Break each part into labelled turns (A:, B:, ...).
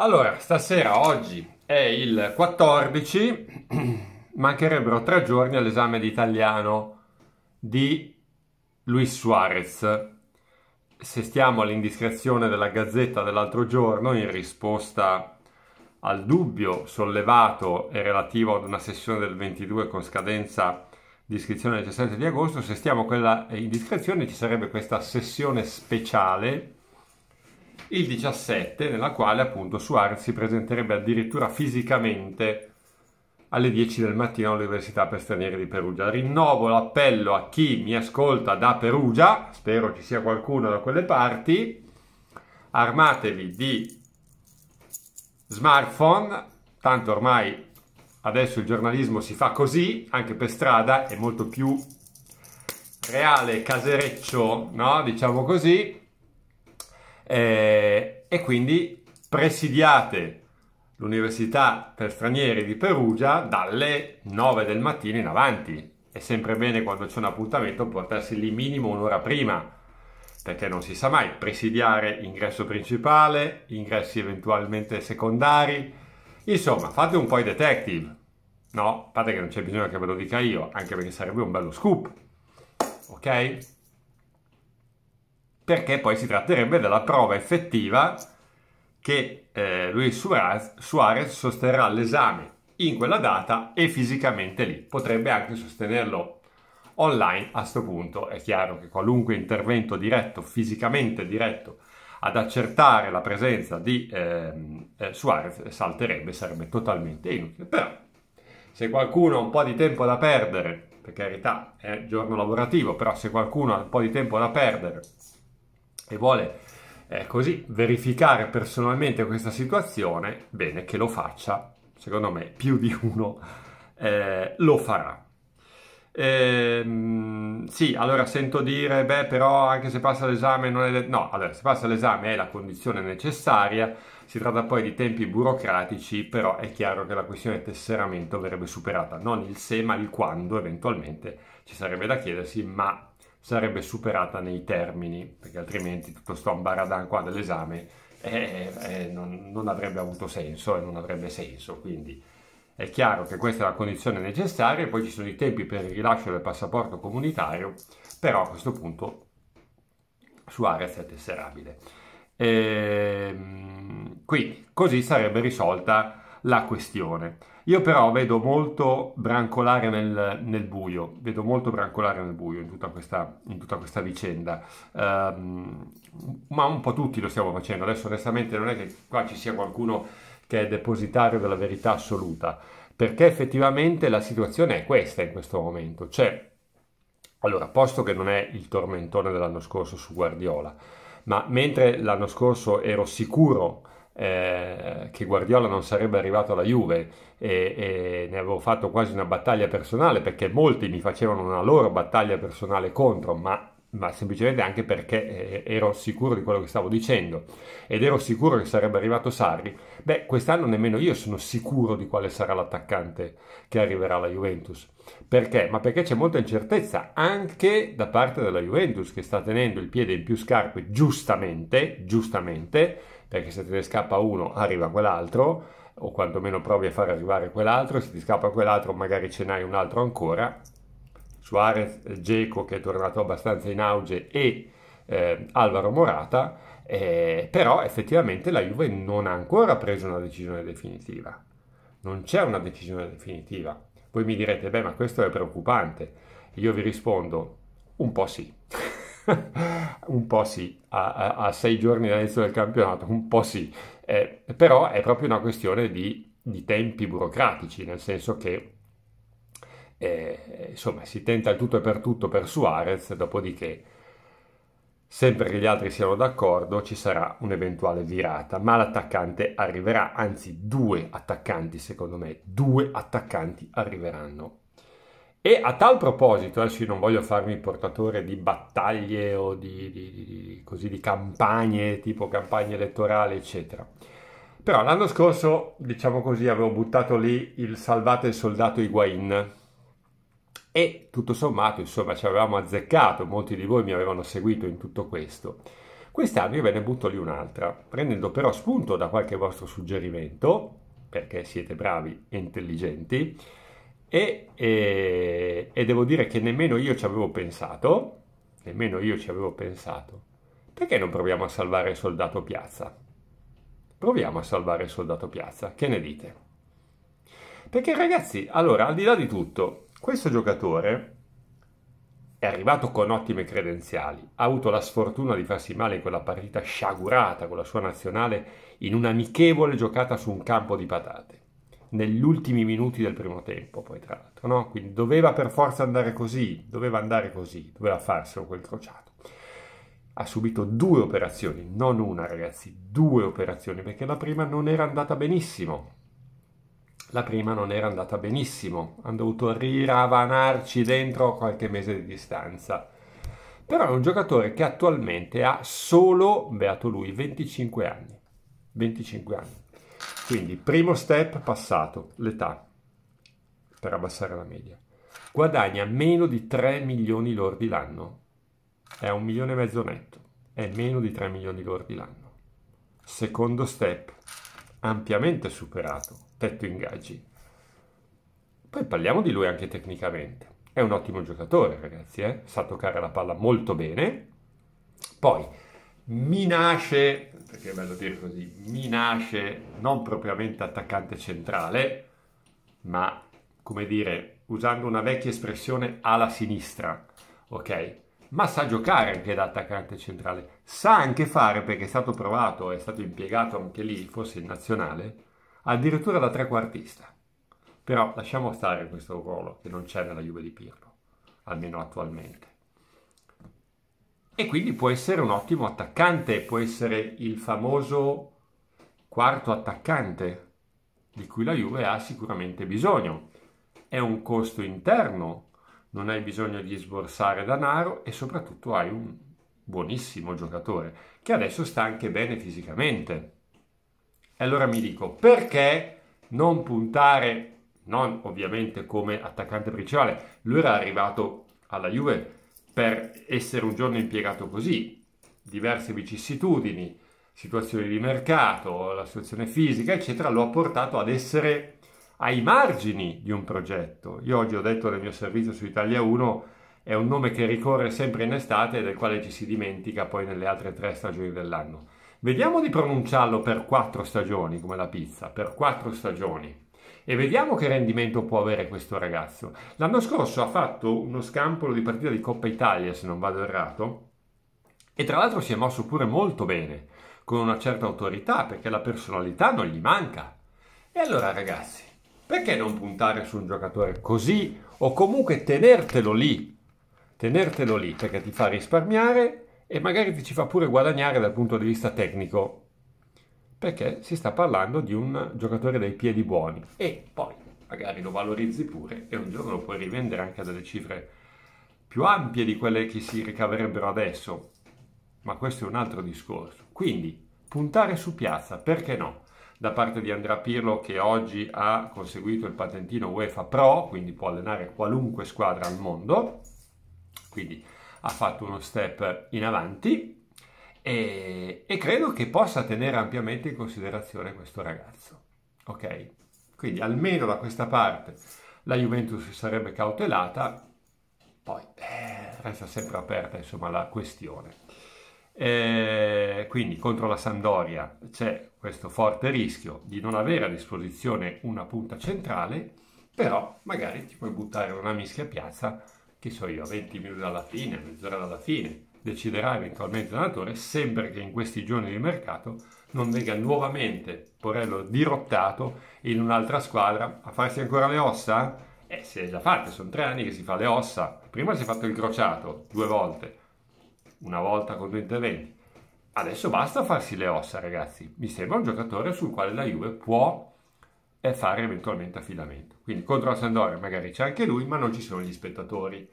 A: Allora, stasera, oggi è il 14, mancherebbero tre giorni all'esame di italiano di Luis Suarez. Se stiamo all'indiscrezione della Gazzetta dell'altro giorno, in risposta al dubbio sollevato e relativo ad una sessione del 22 con scadenza di iscrizione del 17 di agosto, se stiamo a quella indiscrezione ci sarebbe questa sessione speciale il 17 nella quale appunto Suarez si presenterebbe addirittura fisicamente alle 10 del mattino all'Università per Stranieri di Perugia. Rinnovo l'appello a chi mi ascolta da Perugia, spero ci sia qualcuno da quelle parti, armatevi di smartphone, tanto ormai adesso il giornalismo si fa così, anche per strada è molto più reale, casereccio, no? diciamo così, eh, e quindi presidiate l'Università per Stranieri di Perugia dalle 9 del mattino in avanti. È sempre bene quando c'è un appuntamento portarsi lì minimo un'ora prima, perché non si sa mai presidiare ingresso principale, ingressi eventualmente secondari. Insomma, fate un po' i detective. No, a parte che non c'è bisogno che ve lo dica io, anche perché sarebbe un bello scoop. Ok? perché poi si tratterebbe della prova effettiva che eh, Luis Suarez sosterrà l'esame in quella data e fisicamente lì. Potrebbe anche sostenerlo online a questo punto. È chiaro che qualunque intervento diretto, fisicamente diretto, ad accertare la presenza di eh, eh, Suarez salterebbe, sarebbe totalmente inutile. Però se qualcuno ha un po' di tempo da perdere, per carità è giorno lavorativo, però se qualcuno ha un po' di tempo da perdere e vuole eh, così verificare personalmente questa situazione, bene che lo faccia, secondo me più di uno eh, lo farà. Ehm, sì, allora sento dire, beh, però anche se passa l'esame non è... De- no, allora se passa l'esame è la condizione necessaria, si tratta poi di tempi burocratici, però è chiaro che la questione del tesseramento verrebbe superata, non il se ma il quando eventualmente ci sarebbe da chiedersi, ma sarebbe superata nei termini, perché altrimenti tutto sto ambaradan qua dell'esame eh, eh, eh, non, non, avrebbe avuto senso e non avrebbe senso. Quindi è chiaro che questa è la condizione necessaria, poi ci sono i tempi per il rilascio del passaporto comunitario, però a questo punto Suarez è tesserabile. E, ehm, quindi così sarebbe risolta la questione. Io però vedo molto brancolare nel, nel, buio, vedo molto brancolare nel buio in tutta questa, in tutta questa vicenda, um, ma un po' tutti lo stiamo facendo. Adesso onestamente non è che qua ci sia qualcuno che è depositario della verità assoluta, perché effettivamente la situazione è questa in questo momento. Cioè, allora, posto che non è il tormentone dell'anno scorso su Guardiola, ma mentre l'anno scorso ero sicuro eh, che Guardiola non sarebbe arrivato alla Juve e, e, ne avevo fatto quasi una battaglia personale perché molti mi facevano una loro battaglia personale contro, ma ma semplicemente anche perché eh, ero sicuro di quello che stavo dicendo ed ero sicuro che sarebbe arrivato Sarri, beh, quest'anno nemmeno io sono sicuro di quale sarà l'attaccante che arriverà alla Juventus. Perché? Ma perché c'è molta incertezza anche da parte della Juventus che sta tenendo il piede in più scarpe giustamente, giustamente, perché se te ne scappa uno arriva quell'altro o quantomeno provi a far arrivare quell'altro, se ti scappa quell'altro magari ce n'hai un altro ancora Suarez, Geco che è tornato abbastanza in auge e eh, Alvaro Morata, eh, però effettivamente la Juve non ha ancora preso una decisione definitiva. Non c'è una decisione definitiva. Voi mi direte, beh, ma questo è preoccupante. Io vi rispondo, un po' sì. un po' sì, a, a, a sei giorni dall'inizio del campionato, un po' sì. Eh, però è proprio una questione di, di tempi burocratici, nel senso che e, insomma, si tenta il tutto e per tutto per Suarez, dopodiché, sempre che gli altri siano d'accordo, ci sarà un'eventuale virata, ma l'attaccante arriverà, anzi due attaccanti secondo me, due attaccanti arriveranno. E a tal proposito, adesso io non voglio farmi portatore di battaglie o di, di, di, così, di campagne, tipo campagne elettorali, eccetera. Però l'anno scorso, diciamo così, avevo buttato lì il salvate il soldato Higuain, e tutto sommato, insomma, ci avevamo azzeccato, molti di voi mi avevano seguito in tutto questo. Quest'anno io ve ne butto lì un'altra, prendendo però spunto da qualche vostro suggerimento, perché siete bravi e intelligenti, e, e, e devo dire che nemmeno io ci avevo pensato, nemmeno io ci avevo pensato, perché non proviamo a salvare il soldato Piazza? Proviamo a salvare il soldato Piazza, che ne dite? Perché ragazzi, allora, al di là di tutto, questo giocatore è arrivato con ottime credenziali, ha avuto la sfortuna di farsi male in quella partita sciagurata con la sua nazionale in un'amichevole giocata su un campo di patate, negli ultimi minuti del primo tempo poi tra l'altro, no? quindi doveva per forza andare così, doveva andare così, doveva farselo quel crociato. Ha subito due operazioni, non una ragazzi, due operazioni, perché la prima non era andata benissimo, la prima non era andata benissimo, hanno dovuto riravanarci dentro a qualche mese di distanza. Però è un giocatore che attualmente ha solo, beato lui, 25 anni. 25 anni. Quindi primo step passato, l'età, per abbassare la media. Guadagna meno di 3 milioni lordi l'anno. È un milione e mezzo netto. È meno di 3 milioni lordi l'anno. Secondo step, ampiamente superato tetto ingaggi. Poi parliamo di lui anche tecnicamente. È un ottimo giocatore, ragazzi, eh? sa toccare la palla molto bene. Poi mi nasce, perché è bello dire così, mi nasce non propriamente attaccante centrale, ma come dire, usando una vecchia espressione alla sinistra, ok? Ma sa giocare anche da attaccante centrale, sa anche fare perché è stato provato, è stato impiegato anche lì, forse in nazionale, addirittura da trequartista. Però lasciamo stare questo ruolo che non c'è nella Juve di Pirlo, almeno attualmente. E quindi può essere un ottimo attaccante, può essere il famoso quarto attaccante di cui la Juve ha sicuramente bisogno. È un costo interno, non hai bisogno di sborsare denaro e soprattutto hai un buonissimo giocatore che adesso sta anche bene fisicamente e allora mi dico, perché non puntare, non ovviamente come attaccante principale, lui era arrivato alla Juve per essere un giorno impiegato così, diverse vicissitudini, situazioni di mercato, la situazione fisica, eccetera, lo ha portato ad essere ai margini di un progetto. Io oggi ho detto nel mio servizio su Italia 1 è un nome che ricorre sempre in estate e del quale ci si dimentica poi nelle altre tre stagioni dell'anno. Vediamo di pronunciarlo per quattro stagioni, come la pizza, per quattro stagioni. E vediamo che rendimento può avere questo ragazzo. L'anno scorso ha fatto uno scampolo di partita di Coppa Italia, se non vado errato, e tra l'altro si è mosso pure molto bene, con una certa autorità, perché la personalità non gli manca. E allora ragazzi, perché non puntare su un giocatore così o comunque tenertelo lì? Tenertelo lì perché ti fa risparmiare e magari ti ci fa pure guadagnare dal punto di vista tecnico, perché si sta parlando di un giocatore dai piedi buoni e poi magari lo valorizzi pure e un giorno lo puoi rivendere anche a delle cifre più ampie di quelle che si ricaverebbero adesso, ma questo è un altro discorso. Quindi puntare su piazza, perché no? Da parte di Andrea Pirlo che oggi ha conseguito il patentino UEFA Pro, quindi può allenare qualunque squadra al mondo, quindi ha fatto uno step in avanti e, e credo che possa tenere ampiamente in considerazione questo ragazzo. Ok? Quindi almeno da questa parte la Juventus si sarebbe cautelata, poi eh, resta sempre aperta insomma, la questione. E eh, quindi contro la Sandoria c'è questo forte rischio di non avere a disposizione una punta centrale, però magari ti puoi buttare una mischia piazza che so io, a 20 minuti dalla fine, a mezz'ora dalla fine, deciderà eventualmente il donatore, sembra che in questi giorni di mercato non venga nuovamente Porello dirottato in un'altra squadra a farsi ancora le ossa? Eh, si è già fatto, sono tre anni che si fa le ossa. Prima si è fatto il crociato due volte, una volta con due interventi. Adesso basta farsi le ossa, ragazzi. Mi sembra un giocatore sul quale la Juve può e fare eventualmente affidamento. Quindi contro la Sandoria magari c'è anche lui, ma non ci sono gli spettatori.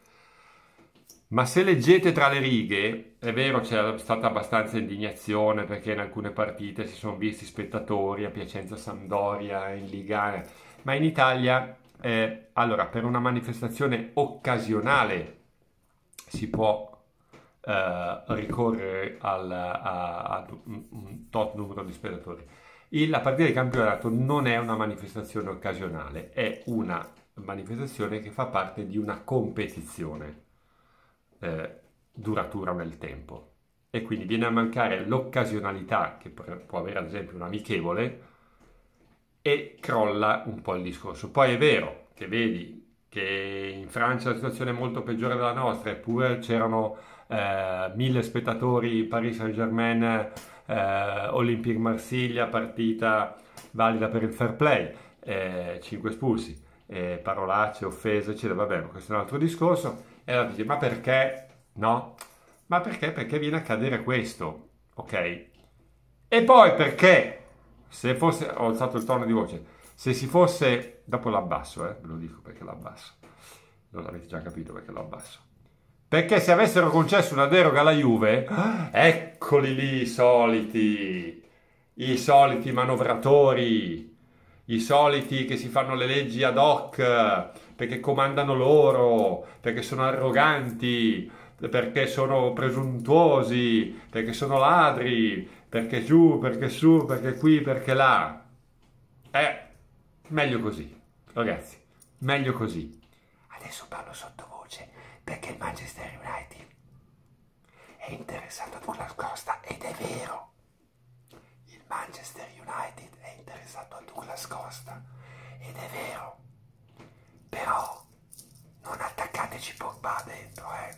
A: Ma se leggete tra le righe, è vero c'è stata abbastanza indignazione perché in alcune partite si sono visti spettatori a Piacenza sandoria in Ligana, ma in Italia, eh, allora, per una manifestazione occasionale si può eh, ricorrere al, a, a, un tot numero di spettatori la partita di campionato non è una manifestazione occasionale, è una manifestazione che fa parte di una competizione eh, duratura nel tempo. E quindi viene a mancare l'occasionalità che può avere ad esempio un amichevole e crolla un po' il discorso. Poi è vero che vedi che in Francia la situazione è molto peggiore della nostra, eppure c'erano eh, mille spettatori Paris Saint-Germain eh, Olympique Marsiglia, partita valida per il fair play, eh, 5 espulsi, eh, parolacce, offese, eccetera, vabbè, ma questo è un altro discorso. E allora dice, ma perché? No, ma perché? Perché viene a cadere questo, ok? E poi perché? Se fosse, ho alzato il tono di voce, se si fosse, dopo l'abbasso, eh, ve lo dico perché l'abbasso, non l'avete già capito perché l'abbasso perché se avessero concesso una deroga alla Juve, ah. eccoli lì i soliti, i soliti manovratori, i soliti che si fanno le leggi ad hoc perché comandano loro, perché sono arroganti, perché sono presuntuosi, perché sono ladri, perché giù, perché su, perché qui, perché là. È eh, meglio così, ragazzi, meglio così. Adesso parlo sotto voi perché il Manchester United è interessato a Douglas Costa ed è vero, il Manchester United è interessato a Douglas Costa ed è vero, però non attaccateci Pogba dentro, eh,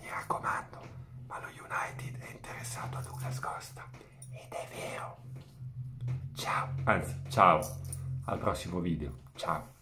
A: mi raccomando, ma lo United è interessato a Douglas Costa ed è vero. Ciao. Anzi, ciao. Al prossimo video. Ciao.